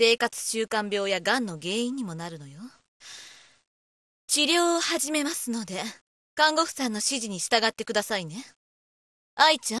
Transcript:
生活習慣病や癌の原因にもなるのよ。治療を始めますので、看護婦さんの指示に従ってくださいね。愛ちゃん